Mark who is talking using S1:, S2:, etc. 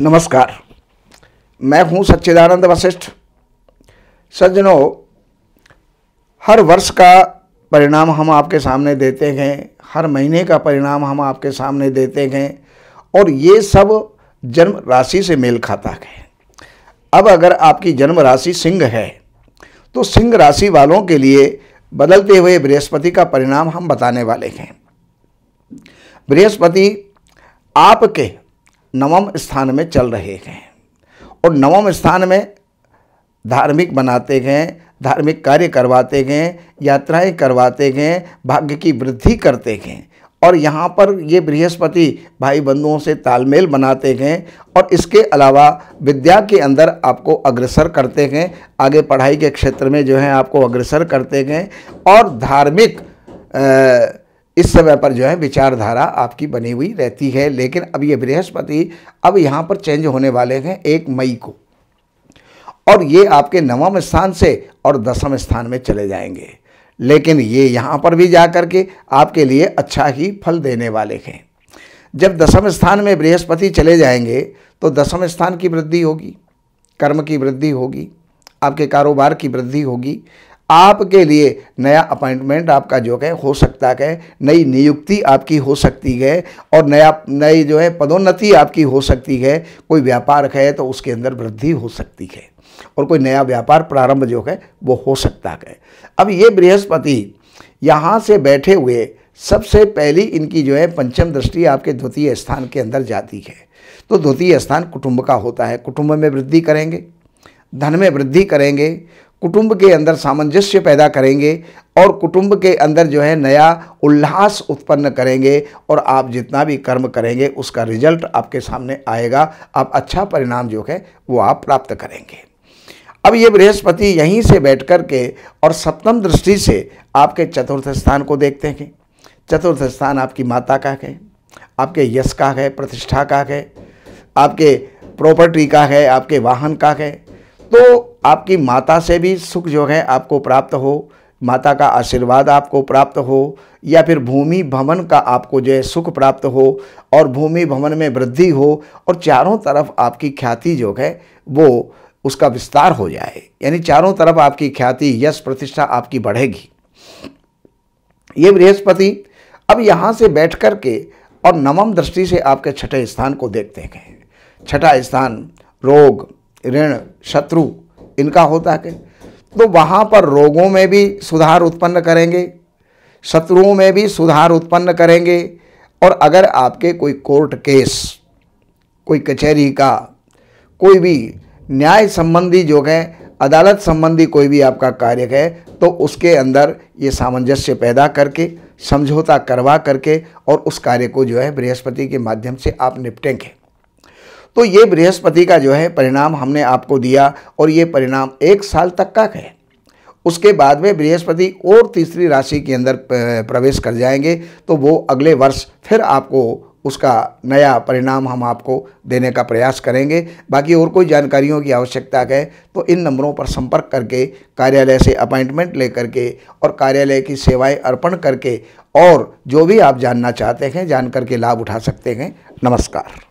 S1: नमस्कार मैं हूं सच्चिदानंद वशिष्ठ सज्जनों हर वर्ष का परिणाम हम आपके सामने देते हैं हर महीने का परिणाम हम आपके सामने देते हैं और ये सब जन्म राशि से मेल खाता है अब अगर आपकी जन्म राशि सिंह है तो सिंह राशि वालों के लिए बदलते हुए बृहस्पति का परिणाम हम बताने वाले हैं बृहस्पति आपके नवम स्थान में चल रहे हैं और नवम स्थान में धार्मिक बनाते गए धार्मिक कार्य करवाते गए यात्राएं करवाते गए भाग्य की वृद्धि करते गए और यहाँ पर ये बृहस्पति भाई बंधुओं से तालमेल बनाते गए और इसके अलावा विद्या के अंदर आपको अग्रसर करते गए आगे पढ़ाई के क्षेत्र में जो है आपको अग्रसर करते गए और धार्मिक इस समय पर जो है विचारधारा आपकी बनी हुई रहती है लेकिन अब ये बृहस्पति अब यहाँ पर चेंज होने वाले हैं एक मई को और ये आपके नवम स्थान से और दसम स्थान में चले जाएंगे लेकिन ये यहाँ पर भी जा करके के आपके लिए अच्छा ही फल देने वाले हैं जब दसम स्थान में बृहस्पति चले जाएंगे तो दसम स्थान की वृद्धि होगी कर्म की वृद्धि होगी आपके कारोबार की वृद्धि होगी आपके लिए नया अपॉइंटमेंट आपका जो है हो सकता है नई नियुक्ति आपकी हो सकती है और नया नई जो है पदोन्नति आपकी हो सकती है कोई व्यापार है तो उसके अंदर वृद्धि हो सकती है और कोई नया व्यापार प्रारंभ जो है वो हो सकता है अब ये बृहस्पति यहाँ से बैठे हुए सबसे पहली इनकी जो है पंचम दृष्टि आपके द्वितीय स्थान के अंदर जाती है तो द्वितीय स्थान कुटुंब का होता है कुटुंब में वृद्धि करेंगे धन में वृद्धि करेंगे कुटुंब के अंदर सामंजस्य पैदा करेंगे और कुटुंब के अंदर जो है नया उल्लास उत्पन्न करेंगे और आप जितना भी कर्म करेंगे उसका रिजल्ट आपके सामने आएगा आप अच्छा परिणाम जो है वो आप प्राप्त करेंगे अब ये बृहस्पति यहीं से बैठ कर के और सप्तम दृष्टि से आपके चतुर्थ स्थान को देखते हैं चतुर्थ स्थान आपकी माता का है आपके यश का है प्रतिष्ठा का है आपके प्रॉपर्टी का है आपके वाहन का है तो आपकी माता से भी सुख जो है आपको प्राप्त हो माता का आशीर्वाद आपको प्राप्त हो या फिर भूमि भवन का आपको जो है सुख प्राप्त हो और भूमि भवन में वृद्धि हो और चारों तरफ आपकी ख्याति जो है वो उसका विस्तार हो जाए यानी चारों तरफ आपकी ख्याति यश प्रतिष्ठा आपकी बढ़ेगी ये बृहस्पति अब यहाँ से बैठ कर के और नवम दृष्टि से आपके छठे स्थान को देखते हैं छठा स्थान रोग ऋण शत्रु इनका होता है तो वहाँ पर रोगों में भी सुधार उत्पन्न करेंगे शत्रुओं में भी सुधार उत्पन्न करेंगे और अगर आपके कोई कोर्ट केस कोई कचहरी का कोई भी न्याय संबंधी जो है अदालत संबंधी कोई भी आपका कार्य है तो उसके अंदर ये सामंजस्य पैदा करके समझौता करवा करके और उस कार्य को जो है बृहस्पति के माध्यम से आप निपटेंगे तो ये बृहस्पति का जो है परिणाम हमने आपको दिया और ये परिणाम एक साल तक का है उसके बाद में बृहस्पति और तीसरी राशि के अंदर प्रवेश कर जाएंगे तो वो अगले वर्ष फिर आपको उसका नया परिणाम हम आपको देने का प्रयास करेंगे बाकी और कोई जानकारियों की आवश्यकता है तो इन नंबरों पर संपर्क करके कार्यालय से अपॉइंटमेंट लेकर के और कार्यालय की सेवाएं अर्पण करके और जो भी आप जानना चाहते हैं जान करके लाभ उठा सकते हैं नमस्कार